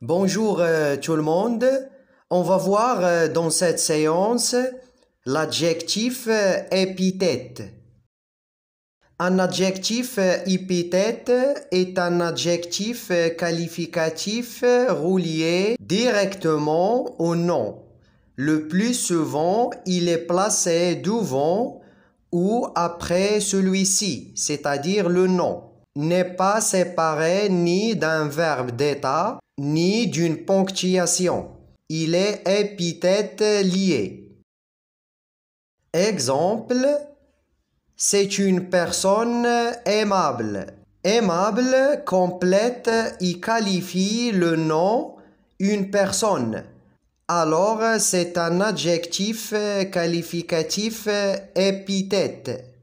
Bonjour euh, tout le monde. On va voir euh, dans cette séance l'adjectif euh, épithète. Un adjectif épithète est un adjectif qualificatif relié directement au nom. Le plus souvent, il est placé devant ou après celui-ci, c'est-à-dire le nom. N'est pas séparé ni d'un verbe d'état ni d'une ponctuation. Il est épithète lié. Exemple, c'est une personne aimable. Aimable complète et qualifie le nom une personne. Alors c'est un adjectif qualificatif épithète.